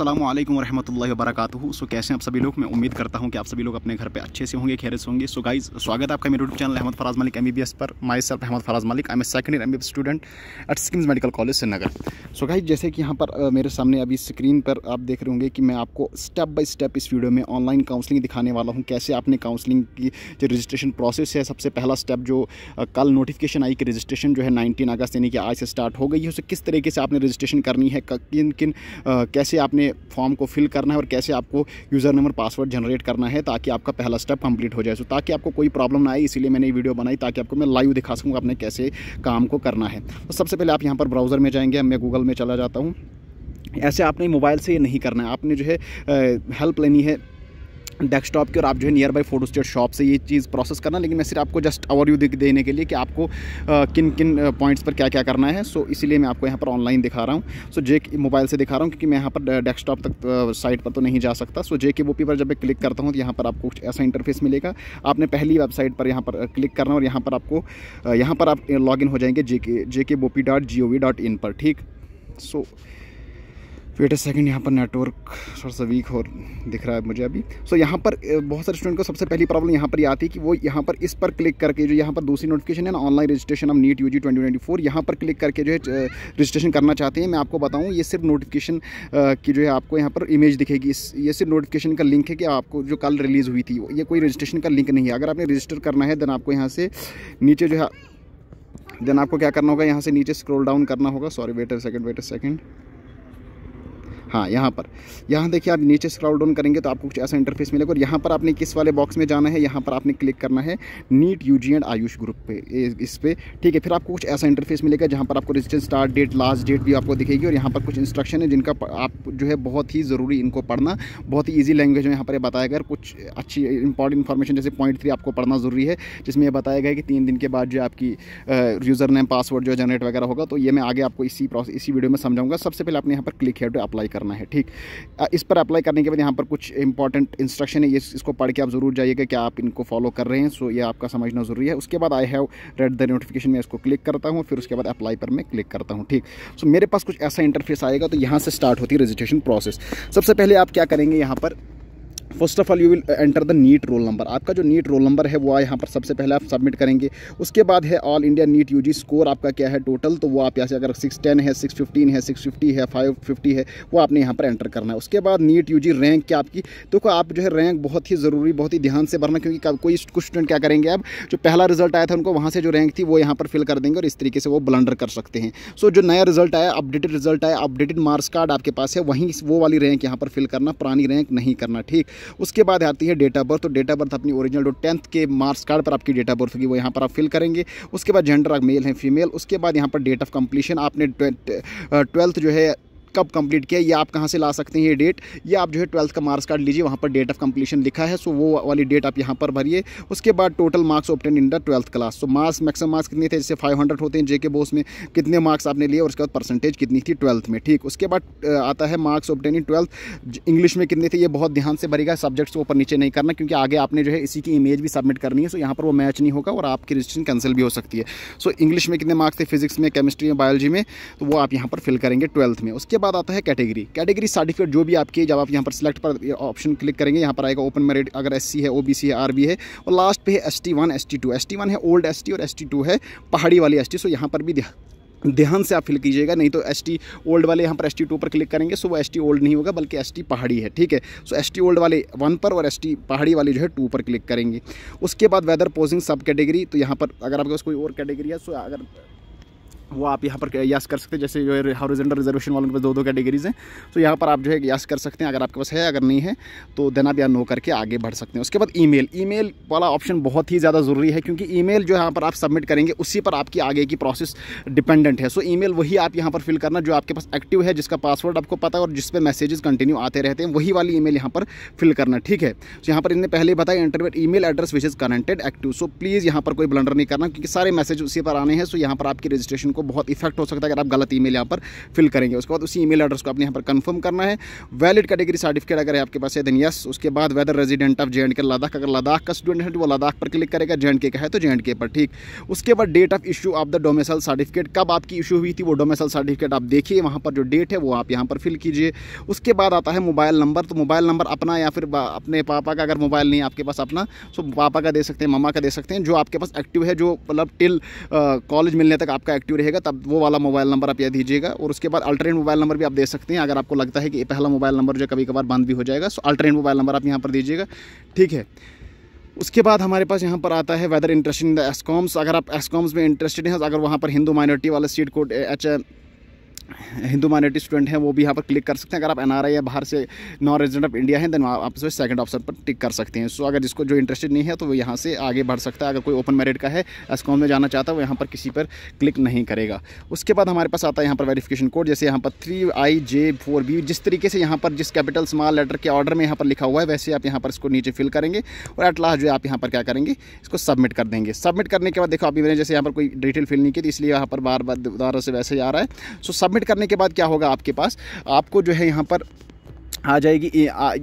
अल्लाम वरहमल वरक सो कैसे हैं आप सभी लोग मैं उम्मीद करता हूं कि आप सभी लोग अपने घर पे अच्छे से होंगे खैर से होंगे सो गाइज स्वागत है आपका मेरे YouTube channel Ahmad Faraz Malik M पर myself Ahmad Faraz Malik I am second year M student at SKIMS medical college Srinagar so guys जैसे कि यहाँ पर मेरे सामने अभी स्क्रीन पर आप देख रहे होंगे कि मैं आपको स्टेप बाई स्टेप इस वीडियो में ऑनलाइन काउंसलिंग दिखाने वाला हूँ कैसे आपने काउंसलिंग की जो रजिस्ट्रेशन प्रोसेस है सबसे पहला स्टेप जो कल नोटिफिकेशन आई कि रजिस्ट्रेशन जो है नाइनटीन अगस्त यानी कि आज से स्टार्ट हो गई है उसे किस तरीके से आपने रजिस्ट्रेशन करनी है किन किन कैसे आपने अपने फॉर्म को फिल करना है और कैसे आपको यूज़र नंबर पासवर्ड जनरेट करना है ताकि आपका पहला स्टेप कंप्लीट हो जाए सो ताकि आपको कोई प्रॉब्लम ना आए इसलिए मैंने ये वीडियो बनाई ताकि आपको मैं लाइव दिखा सकूँ आपने कैसे काम को करना है तो सबसे पहले आप यहाँ पर ब्राउज़र में जाएंगे मैं गूगल में चला जाता हूँ ऐसे आपने मोबाइल से ये नहीं करना है आपने जो है हेल्प लेनी है डेस्कटॉप के और आप जो है nearby photostat shop से ये चीज़ प्रोसेस करना लेकिन मैं सिर्फ आपको जस्ट ओवरव्यू देने के लिए कि आपको आ, किन किन पॉइंट्स पर क्या क्या करना है सो इसीलिए मैं आपको यहाँ पर ऑनलाइन दिखा रहा हूँ सो जे मोबाइल से दिखा रहा हूँ क्योंकि मैं यहाँ पर डेस्कटॉप तक साइट पर तो नहीं जा सकता सो जे के वो पर जब मैं क्लिक करता हूँ तो यहाँ पर आपको कुछ ऐसा इंटरफेस मिलेगा आपने पहली वेबसाइट पर यहाँ पर क्लिक करना और यहाँ पर आपको यहाँ पर आप लॉग हो जाएंगे जे K J K dot G O V dot in पर ठीक so so, wait a second यहाँ पर नेटवर्क थोड़ा सा वीक हो दिख रहा है मुझे अभी सो so, यहाँ पर बहुत सारे स्टूडेंट को सबसे पहली प्रॉब्लम यहाँ पर ये आती है कि वो यहाँ पर इस पर क्लिक करके जो यहाँ पर दूसरी नोटिफिकेशन है ना ऑनलाइन रजिस्ट्रेशन हम NEET U G twenty twenty four यहाँ पर क्लिक करके जो है रजिस्ट्रेशन करना चाहते हैं मैं आपको बताऊँ ये सिर्फ नोटिफिकेशन की जो है आपको यहाँ पर इमेज दिखेगी इस ये सिर्फ नोटिफिकेशन का लिंक है कि आपको जो कल रिलीज़ हुई थी ये कोई रजिस्ट्रेशन का लिंक नहीं है अगर आपने रजिस्टर करना है देन आपको यहाँ से नीचे जो है देन आपको क्या करना होगा यहाँ से नीचे स्क्रोल डाउन करना होगा sorry wait a second wait a second हाँ यहाँ पर यहाँ देखिए आप नीचे स्क्रॉल डाउन करेंगे तो आपको कुछ ऐसा इंटरफेस मिलेगा और यहाँ पर आपने किस वाले बॉक्स में जाना है यहाँ पर आपने क्लिक करना है NEET U and AYUSH group पे इस पर ठीक है फिर आपको कुछ ऐसा इंटरफेस मिलेगा जहाँ पर आपको registration start date last date भी आपको दिखेगी और यहाँ पर कुछ इंस्ट्रक्शन है जिनका आप जो है बहुत ही ज़रूरी इनको पढ़ना बहुत ही ईजी लैंग्वेज में यहाँ पर बताया गया कुछ अच्छी इंपॉर्टेंट इन्फॉर्मेशन जैसे पॉइंट थ्री आपको पढ़ना ज़रूरी है जिसमें यह बताया गया कि तीन दिन के बाद जो आपकी यूज़र नेम पासवर्ड जो जनरेट वगैरह होगा तो ये मैं आगे आपको इसी प्रोसेस इसी वीडियो में समझाऊंगा सबसे पहले आपने यहाँ पर क्लिक है टू अप्लाई कर करना है ठीक इस पर अप्लाई करने के बाद यहाँ पर कुछ इंपॉर्टेंट इंस्ट्रक्शन है ये इसको पढ़ के आप ज़रूर जाइएगा कि आप इनको फॉलो कर रहे हैं सो ये आपका समझना ज़रूरी है उसके बाद I have read the notification में इसको क्लिक करता हूँ फिर उसके बाद अप्लाई पर मैं क्लिक करता हूँ ठीक सो मेरे पास कुछ ऐसा इंटरफेस आएगा तो यहाँ से स्टार्ट होती है रजिस्ट्रेशन प्रोसेस सबसे पहले आप क्या करेंगे यहाँ पर first of all you will enter the NEET roll number आपका जो नीट रोल नंबर है वो यहाँ पर सबसे पहले आप सबमिट करेंगे उसके बाद है all India NEET U score आपका क्या है टोटल तो वो आप यहाँ से अगर सिक्स टेन है सिक्स फिफ्टीन है सिक्स फिफ्टी है फाइव फिफ्टी है वो आपने यहाँ पर एंटर करना है उसके बाद नीट जी रैंक क्या आपकी देखो तो आप जो है रैंक बहुत ही ज़रूरी बहुत ही ध्यान से भरना क्योंकि कोई कुछ स्टूडेंट क्या करेंगे आप जो पहला रिजल्ट आया था उनको वहाँ से जो रैंक थी वो यहाँ पर फिल कर देंगे और इस तरीके से वो ब्लंडर कर सकते हैं सो जो नया रिजल्ट आया अपडेटेड रिजल्ट आया अपडेटेड मार्क्स कार्ड आपके पास है वहीं वो वाली रैंक यहाँ पर फिल करना पुरानी रैंक नहीं करना ठीक उसके बाद आती है डेट ऑफ बर्थ तो डेट ऑफ बर्थ अपनी ओरिजिनल जो टेंथ के मार्क्स कार्ड पर आपकी डेट ऑफ बर्थ होगी वो यहाँ पर आप फिल करेंगे उसके बाद जेंडर मेल है फीमेल उसके बाद यहाँ पर डेट ऑफ कंप्लीशन आपने ट्वेल्थ uh, जो है कब कंप्लीट किया ये आप कहाँ से ला सकते हैं ये डेट ये आप जो है ट्वेल्थ का मार्क्स कार्ड लीजिए वहाँ पर डेट ऑफ कंप्लीशन लिखा है सो वो वाली डेट आप यहाँ पर भरिए उसके बाद total marks obtain in the twelfth class so marks maximum marks कितने थे जैसे फाइव होते हैं जेके बोस में कितने मार्क्स आपने लिए और उसके बाद परसेंटेज कितनी थी ट्वेल्थ में ठीक उसके बाद आता है marks obtain in twelfth English में कितने थे ये बहुत ध्यान से भरेगा सब्जेक्ट्स को ऊपर नीचे नहीं करना क्योंकि आगे आपने जो है इसी की इमेज भी सबमिट करनी है सो यहाँ पर वो मैच नहीं होगा और आपकी रजिस्ट्रेशन कैंसिल भी हो सकती है सो इंग्लिश में कितने मार्क्स थे फिजिक्स में केमिस्ट्री में बायोलॉजी में तो वो आप यहाँ पर फिल करेंगे ट्वेल्थ में उसके बाद आता है कैटेगरी कैटेगरी सर्टिफिकेट जो भी आपकी जब आप यहाँ पर सिलेक्ट पर ऑप्शन क्लिक करेंगे यहाँ पर आएगा ओपन मेरिट अगर एस है ओ है आर है और लास्ट पे है S T one S T two S T one है ओल्ड एस टी और एस टी टू है पहाड़ी वाली एस टी सो यहाँ पर भी ध्यान से आप फिल कीजिएगा नहीं तो एस टी ओल्ड वाले यहाँ पर एस टी टू पर क्लिक करेंगे सो वो एस टी ओल्ड नहीं होगा बल्कि एस टी पहाड़ी है ठीक है सो एस टी ओल्ड वाले वन पर और एस टी पहाड़ी वाले जो है टू पर क्लिक करेंगे उसके बाद वेदर पोजिंग सब कैटेगरी तो यहाँ पर अगर आपके पास कोई और कैटेगरी है सो अगर वो आप यहाँ पर यास कर सकते हैं जैसे जो है हॉरिजेंटल रिजर्वेशन वालों के पास दो दो कैटेगरीज हैं तो यहाँ पर आप जो है यास कर सकते हैं अगर आपके पास है अगर नहीं है तो देन आप या नो करके आगे बढ़ सकते हैं उसके बाद ईमेल ईमेल वाला ऑप्शन बहुत ही ज़्यादा ज़रूरी है क्योंकि ईमेल जो यहाँ पर आप सबमिट करेंगे उसी पर आपकी आगे की प्रोसेस डिपेंडेंट है सो ई मेल वही आप यहाँ पर फिल करना जो आपके पास एक्टिव है जिसका पासवर्ड आपको पता है और जिस पर मैसेजेस कंटिन्यू आते रहते हैं वही वाली मेल यहाँ पर फिल करना ठीक है तो यहाँ पर इनने पहले बताया internet mail address which is connected active so please यहाँ पर कोई ब्लंडर नहीं करना क्योंकि सारे मैसेज उसी पर आने हैं सो यहाँ पर आपकी रजिस्ट्रेशन को आपको बहुत इफेक्ट हो सकता है अगर आप गलत ईमेल यहाँ पर फिल करेंगे उसके बाद उसी ईमेल एड्रेस को आपने यहाँ पर कंफर्म करना है वैलिड कटेगरी सर्टिफिकेट अगर आपके पास है देन यस उसके बाद whether resident of J and K Ladakh अगर लद्दाख का स्टूडेंट है तो वो लद्दाख पर क्लिक करेगा जे एंड के का है तो जे एंड के पर ठीक उसके बाद date of issue of the domicile certificate कब आपकी इशू हुई थी वो डोमेसल सर्टिफिकेट आप देखिए वहाँ पर जो डेट है वो आप यहाँ पर फिल कीजिए उसके बाद आता है मोबाइल नंबर तो मोबाइल नंबर अपना या फिर अपने पापा का अगर मोबाइल नहीं आपके पास अपना तो पापा का दे सकते हैं मामा का दे सकते हैं जो आपके पास एक्टिव है जो मतलब टिल कॉलेज मिलने तक आपका एक्टिव रहेगा तब वो वाला मोबाइल नंबर आप यह दीजिएगा और उसके बाद अल्टरनेट मोबाइल नंबर भी आप दे सकते हैं अगर आपको लगता है कि पहला मोबाइल नंबर जो कभी कभार बंद भी हो जाएगा सो अल्टरनेट मोबाइल नंबर आप यहाँ पर दीजिएगा ठीक है उसके बाद हमारे पास यहाँ पर आता है whether interest in the SKIMS अगर आप एसकॉम्स में इंटरेस्टेड हैं अगर वहाँ पर हिंदू माइनॉरिटी वाला seat code H Hindu minority student हैं वो भी यहाँ पर क्लिक कर सकते हैं अगर आप एन या बाहर से नॉन रेजिडेंट ऑफ इंडिया हैं देन आप उसमें सेकंड ऑप्शन पर टिक कर सकते हैं सो अगर जिसको जो इंटरेस्टेड नहीं है तो वो यहाँ से आगे बढ़ सकता है अगर कोई ओपन मेरिट का है एसकॉम में जाना चाहता है वो यहाँ पर किसी पर क्लिक नहीं करेगा उसके बाद हमारे पास आता है यहाँ पर वेरिफिकेशन कोड जैसे यहाँ पर three I J four B जिस तरीके से यहाँ पर जिस कैपिटल स्मॉल लेटर के ऑर्डर में यहाँ पर लिखा हुआ है वैसे आप यहाँ पर इसको नीचे फिल करेंगे और एट लास्ट जो है आप यहाँ पर क्या करेंगे इसको सबमिट कर देंगे सबमिट करने के बाद देखो अभी मैंने जैसे यहाँ पर कोई डिटेल फिल नहीं की थी इसलिए यहाँ पर बार बार दोबारा से वैसे ही आ रहा है सो सबमिट सबमिट करने के बाद क्या होगा आपके पास आपको जो है यहाँ पर आ जाएगी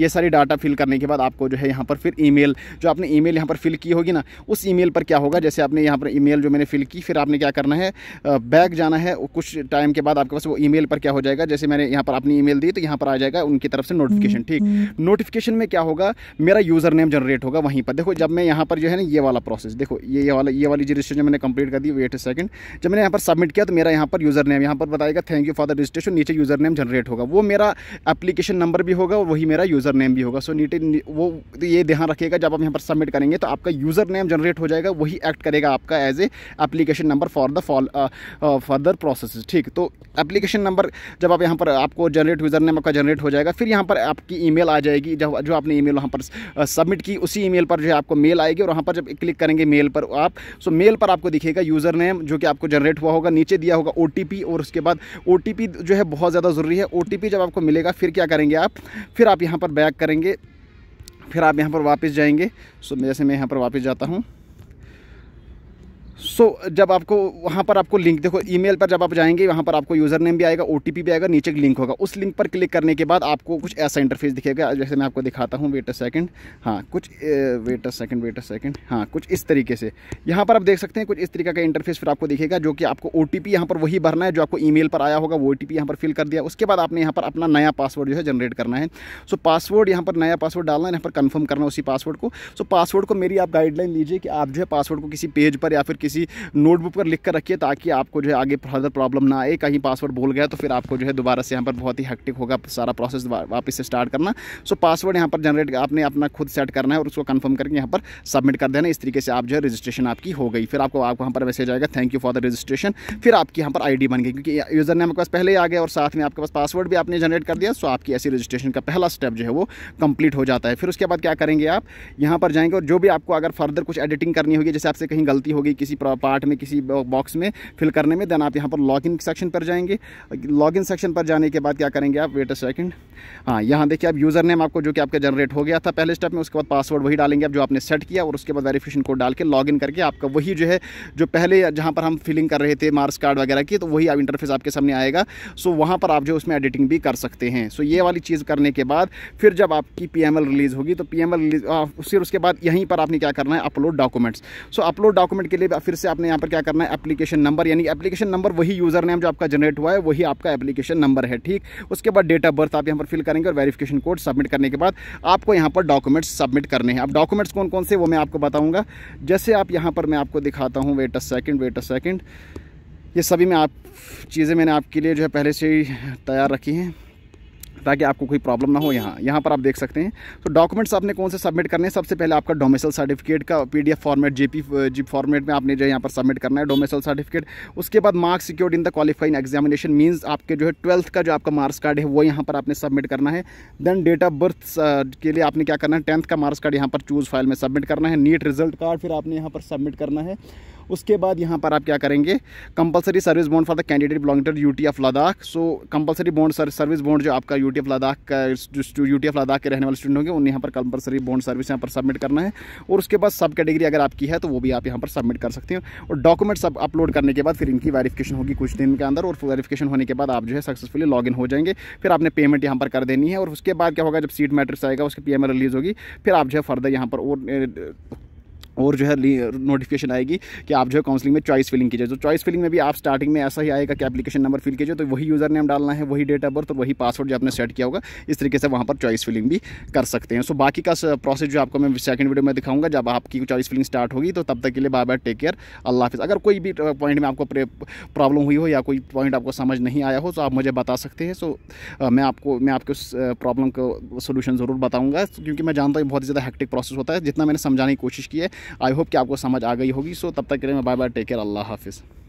ये सारी डाटा फिल करने के बाद आपको जो है यहाँ पर फिर ईमेल जो आपने ईमेल यहाँ पर फिल की होगी ना उस ईमेल पर क्या होगा जैसे आपने यहाँ पर ईमेल जो मैंने फिल की फिर आपने क्या करना है बैग जाना है कुछ टाइम के बाद आपके पास वो ईमेल पर क्या हो जाएगा जैसे मैंने यहाँ पर अपनी ईमेल दी तो यहाँ पर आ जाएगा उनकी तरफ से नोटिफिकेशन हम्म, ठीक नोटिफिकेशन हम्म। में क्या होगा मेरा यूज़र नेम जनरेट होगा वहीं पर देखो जब मैं यहाँ पर जो है ना ये वाला प्रोसेस देखो ये ये वाला ये वाली रजिस्ट्रेशन मैंने कंप्लीट कर दी वेट ए सेकंड जब मैंने यहाँ पर सबमिट किया तो मेरा यहाँ पर यूज़र नेम यहाँ पर बताएगा thank you for the registration नीचे यूज़र नेम जनरेट होगा वो मेरा एप्लीकेशन नंबर भी होगा वही मेरा यूज़र नेम भी होगा सो नीट वो ये ध्यान रखिएगा जब आप यहाँ पर सबमिट करेंगे तो आपका यूज़र नेम जनरेट हो जाएगा वही एक्ट करेगा आपका as a application number for the fall further process ठीक तो एप्लीकेशन नंबर जब आप यहाँ पर आपको जनरेट यूज़र नेम आपका जनरेट हो जाएगा फिर यहाँ पर आपकी ई आ जाएगी जब जो आपने ई मेल पर सबमिट uh, की उसी ई पर जो है आपको मेल आएगी और वहाँ पर जब क्लिक करेंगे मेल पर आप सो मेल पर आपको दिखेगा यूज़र नेम जो कि आपको जनरेट हुआ होगा नीचे दिया होगा ओ और उसके बाद ओ जो है बहुत ज़्यादा ज़रूरी है ओ जब आपको मिलेगा फिर क्या करेंगे आप फिर आप यहाँ पर बैक करेंगे फिर आप यहाँ पर वापस जाएंगे सो जैसे मैं यहाँ पर वापस जाता हूँ सो so, जब आपको वहाँ पर आपको लिंक देखो ईमेल पर जब आप जाएंगे वहाँ पर आपको यूज़र नेम भी आएगा ओ भी आएगा नीचे एक लिंक होगा उस लिंक पर क्लिक करने के बाद आपको कुछ ऐसा इंटरफेस दिखेगा जैसे मैं आपको दिखाता हूँ वेट अ सेकंड हाँ कुछ wait a second wait a second हाँ कुछ इस तरीके से यहाँ पर आप देख सकते हैं कुछ इस तरीके का इंटरफेस फिर आपको दिखेगा जो कि आपको ओ टी यहाँ पर वही भरना है जो आपको ई पर आया होगा वो ओ यहाँ पर फिल कर दिया उसके बाद आपने यहाँ पर अपना नया पासवर्ड जो है जनरेट करना है सो पासवर्ड यहाँ पर नया पासवर्ड डालना है यहाँ पर कन्फर्म करना उसी पासवर्ड को सो पासवर्ड को मेरी आप गाइडलाइन लीजिए कि आप जो है पासवर्ड को किसी पेज पर या फिर किसी नोटबुक पर लिख कर रखिए ताकि आपको जो है आगे फर्दर प्रॉब्लम ना आए कहीं पासवर्ड भूल गया तो फिर आपको जो है दोबारा से यहाँ पर बहुत ही हेक्टिक होगा सारा प्रोसेस वापस से स्टार्ट करना सो पासवर्ड यहाँ पर जनरेट आपने अपना खुद सेट करना है और उसको कन्फर्म करके यहाँ पर सबमिट कर देना इस तरीके से आप जो है रजिस्ट्रेशन आपकी हो गई फिर आपको आप यहाँ पर मैसेज आएगा thank you for the registration फिर आपकी यहाँ पर आई बन गई क्योंकि यूज़र ने आपके पास पहले ही आ गया और साथ में आपके पास पासवर्ड भी आपने जनरेट कर दिया सो आपकी ऐसी रजिस्ट्रेशन का पहला स्टेप जो है वो कंप्लीट हो जाता है फिर उसके बाद क्या करेंगे आप यहाँ पर जाएंगे और जो भी आपको अगर फर्दर कुछ एडिटिंग करनी होगी जैसे आपसे कहीं गलती होगी किसी किसी पार्ट में किसी बॉक्स में फिल करने में देन आप यहाँ पर लॉगिन सेक्शन पर जाएंगे लॉगिन सेक्शन पर जाने के बाद क्या करेंगे आप वेट अ सेकंड हाँ यहाँ देखिए अब यूज़र नेम आपको जो कि आपका जनरेट हो गया था पहले स्टेप में उसके बाद पासवर्ड वही डालेंगे आप जो आपने सेट किया और उसके बाद वेरीफिकेशन कोड डाल के लॉग इन करके आपका वही जो है जो पहले जहाँ पर हम फिलिंग कर रहे थे मार्क्स कार्ड वगैरह की तो वही आप इंटरफेस आपके सामने आएगा सो वहाँ पर आप जो उसमें एडिटिंग भी कर सकते हैं सो ये वाली चीज़ करने के बाद फिर जब आपकी पी रिलीज़ होगी तो पी रिलीज फिर उसके बाद यहीं पर आपने क्या करना है upload documents so upload document के लिए फिर से आपने यहाँ पर क्या करना है अपलीकेशन नंबर यानी एप्लीकेशन नंबर वही यूज़र नेम जो आपका जनरेट हुआ है वही आपका एप्लीकेशन नंबर है ठीक उसके बाद डेट ऑफ बर्थ आप यहाँ पर पर फिल करेंगे और वेरिफिकेशन कोड सबमिट करने के बाद आपको यहाँ पर डॉक्यूमेंट्स सबमिट करने हैं अब डॉक्यूमेंट्स कौन कौन से वो मैं आपको बताऊँगा जैसे आप यहाँ पर मैं आपको दिखाता हूँ wait a second wait a second ये सभी मैं आप चीज़ें मैंने आपके लिए जो है पहले से ही तैयार रखी हैं ताकि आपको कोई प्रॉब्लम ना हो यहाँ यहाँ पर आप देख सकते हैं तो डॉक्यूमेंट्स आपने कौन से सबमिट करने हैं सबसे पहले आपका डोमेसल सर्टिफिकेट का PDF format JPG format में आपने जो यहाँ पर सबमिट करना है डोमेसल सर्टिफिकेट उसके बाद marks secured in the qualifying examination means आपके जो है ट्वेल्थ का जो आपका मार्क्स कार्ड है वो यहाँ पर आपने सबमिट करना है देन डेट ऑफ बर्थ के लिए आपने क्या करना है टेंथ का मार्क्स कार्ड यहाँ पर चूज़ फाइल में सबमिट करना है नीट रिजल्ट कार्ड फिर आपने यहाँ पर सबमिट करना है उसके बाद यहाँ पर आप क्या करेंगे compulsory service bond for the candidate belong to UT of Ladakh so compulsory bond service bond जो आपका यूटी एफ लद्दाख का यू टी एफ लद्दाख के रहने वाले स्टूडेंट होंगे उन्हें यहाँ पर कंपलसरी बॉन्ड सर्विस यहाँ पर सबमिट करना है और उसके बाद सब कैटेगरी अगर आपकी है तो वो भी आप यहाँ पर सबमिट कर सकते हैं और डॉक्यूमेंट सब अपलोड करने के बाद फिर इनकी वेरीफिकेशन होगी कुछ दिन के अंदर और वेरीफिकेशन होने के बाद आप जो है सक्सेसफुली लॉग हो जाएंगे फिर आपने पेमेंट यहाँ पर कर देनी है और उसके बाद क्या होगा जब सीट मैट्रिक्स आएगा उसके पी रिलीज़ होगी फिर आप जो है फर्दर यहाँ पर और और जो है नोटिफिकेशन आएगी कि आप जो है काउंसलिंग में चॉइस फिलिंग कीजिए तो चॉइस फिलिंग में भी आप स्टार्टिंग में ऐसा ही आएगा कि एप्लीकेशन नंबर फिल कीजिए तो वही यूज़र नेम डालना है वही डेट ऑफ बर्थ और वही पासवर्ड जो आपने सेट किया होगा इस तरीके से वहाँ पर चॉइस फिलिंग भी कर सकते हैं सो बाकी का प्रोसेस जो आपको मैं सेकंड वीडियो में दिखाऊंगा जब आपकी चॉइस फिलिंग स्टार्ट होगी तो तब तक के लिए बाय बाय टेक केयर अल्लाह हाफिज़ अगर कोई भी पॉइंट में आपको प्रॉब्लम हुई हो या कोई पॉइंट आपको समझ नहीं आया हो तो आप मुझे बता सकते हैं सो मैं आपको मैं आपके उस प्रॉब्लम को सोल्यूशन ज़रूर बताऊँगा क्योंकि मैं जानता हूँ बहुत ज़्यादा हैक्टिक प्रोसेस होता है जितना मैंने समझाने की कोशिश की है आई होप कि आपको समझ आ गई होगी सो तब तक मैं बाय बाय टेक केयर अल्लाह हाफिज़